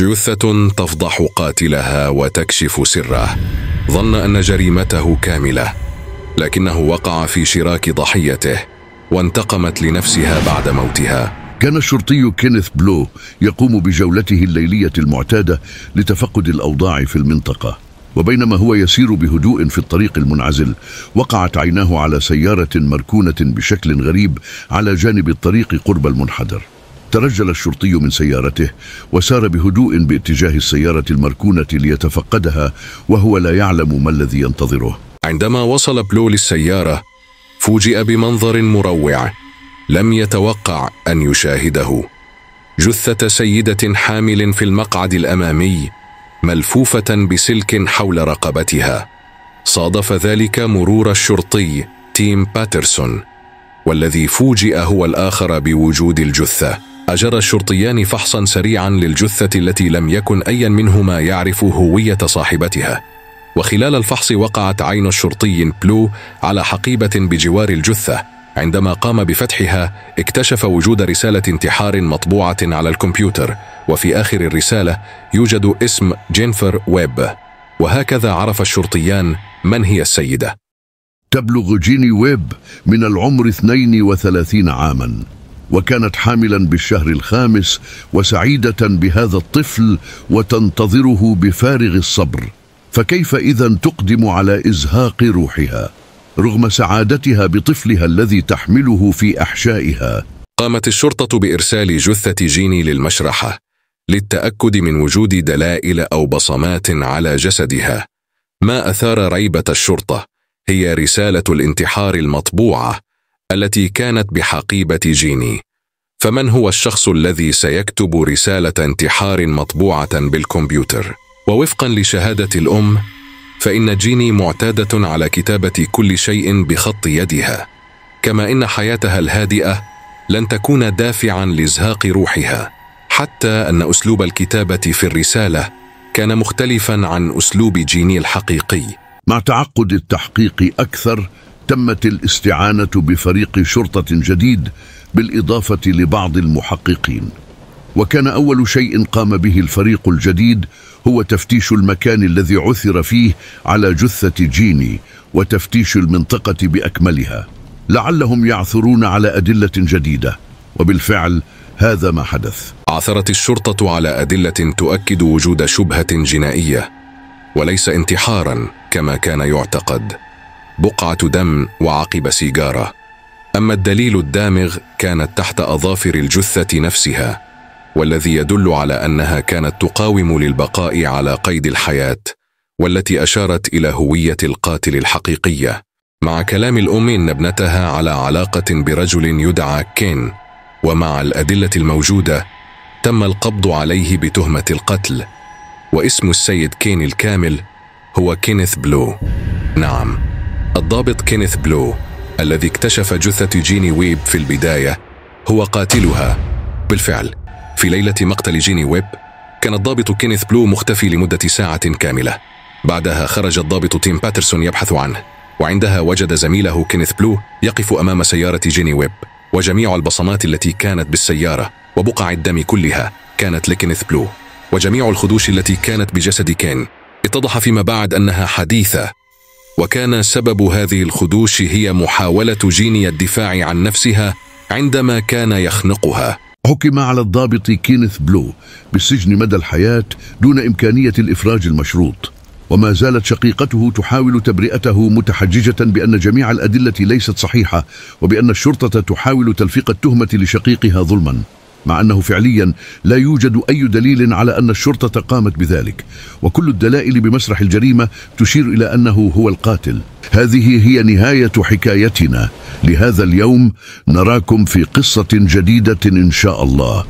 جثه تفضح قاتلها وتكشف سره ظن ان جريمته كامله لكنه وقع في شراك ضحيته وانتقمت لنفسها بعد موتها كان الشرطي كينيث بلو يقوم بجولته الليليه المعتاده لتفقد الاوضاع في المنطقه وبينما هو يسير بهدوء في الطريق المنعزل وقعت عيناه على سياره مركونه بشكل غريب على جانب الطريق قرب المنحدر ترجل الشرطي من سيارته وسار بهدوء باتجاه السيارة المركونة ليتفقدها وهو لا يعلم ما الذي ينتظره عندما وصل بلو للسيارة فوجئ بمنظر مروع لم يتوقع أن يشاهده جثة سيدة حامل في المقعد الأمامي ملفوفة بسلك حول رقبتها صادف ذلك مرور الشرطي تيم باترسون والذي فوجئ هو الآخر بوجود الجثة أجرى الشرطيان فحصا سريعا للجثة التي لم يكن أي منهما يعرف هوية صاحبتها وخلال الفحص وقعت عين الشرطي بلو على حقيبة بجوار الجثة عندما قام بفتحها اكتشف وجود رسالة انتحار مطبوعة على الكمبيوتر وفي آخر الرسالة يوجد اسم جينفر ويب وهكذا عرف الشرطيان من هي السيدة تبلغ جيني ويب من العمر 32 عاماً وكانت حاملا بالشهر الخامس وسعيدة بهذا الطفل وتنتظره بفارغ الصبر فكيف إذا تقدم على إزهاق روحها رغم سعادتها بطفلها الذي تحمله في أحشائها قامت الشرطة بإرسال جثة جيني للمشرحة للتأكد من وجود دلائل أو بصمات على جسدها ما أثار ريبة الشرطة هي رسالة الانتحار المطبوعة التي كانت بحقيبة جيني فمن هو الشخص الذي سيكتب رسالة انتحار مطبوعة بالكمبيوتر؟ ووفقا لشهادة الأم فإن جيني معتادة على كتابة كل شيء بخط يدها كما إن حياتها الهادئة لن تكون دافعا لازهاق روحها حتى أن أسلوب الكتابة في الرسالة كان مختلفا عن أسلوب جيني الحقيقي مع تعقد التحقيق أكثر تمت الاستعانة بفريق شرطة جديد بالإضافة لبعض المحققين وكان أول شيء قام به الفريق الجديد هو تفتيش المكان الذي عثر فيه على جثة جيني وتفتيش المنطقة بأكملها لعلهم يعثرون على أدلة جديدة وبالفعل هذا ما حدث عثرت الشرطة على أدلة تؤكد وجود شبهة جنائية وليس انتحارا كما كان يعتقد بقعة دم وعقب سيجارة أما الدليل الدامغ كانت تحت أظافر الجثة نفسها والذي يدل على أنها كانت تقاوم للبقاء على قيد الحياة والتي أشارت إلى هوية القاتل الحقيقية مع كلام الأم إن ابنتها على علاقة برجل يدعى كين ومع الأدلة الموجودة تم القبض عليه بتهمة القتل واسم السيد كين الكامل هو كينيث بلو نعم الضابط كينيث بلو الذي اكتشف جثة جيني ويب في البداية هو قاتلها بالفعل في ليلة مقتل جيني ويب كان الضابط كينيث بلو مختفي لمدة ساعة كاملة بعدها خرج الضابط تيم باترسون يبحث عنه وعندها وجد زميله كينيث بلو يقف أمام سيارة جيني ويب وجميع البصمات التي كانت بالسيارة وبقع الدم كلها كانت لكينيث بلو وجميع الخدوش التي كانت بجسد كين اتضح فيما بعد أنها حديثة وكان سبب هذه الخدوش هي محاولة جينيا الدفاع عن نفسها عندما كان يخنقها حكم على الضابط كينيث بلو بالسجن مدى الحياة دون إمكانية الإفراج المشروط وما زالت شقيقته تحاول تبرئته متحججة بأن جميع الأدلة ليست صحيحة وبأن الشرطة تحاول تلفيق التهمة لشقيقها ظلماً مع أنه فعليا لا يوجد أي دليل على أن الشرطة قامت بذلك وكل الدلائل بمسرح الجريمة تشير إلى أنه هو القاتل هذه هي نهاية حكايتنا لهذا اليوم نراكم في قصة جديدة إن شاء الله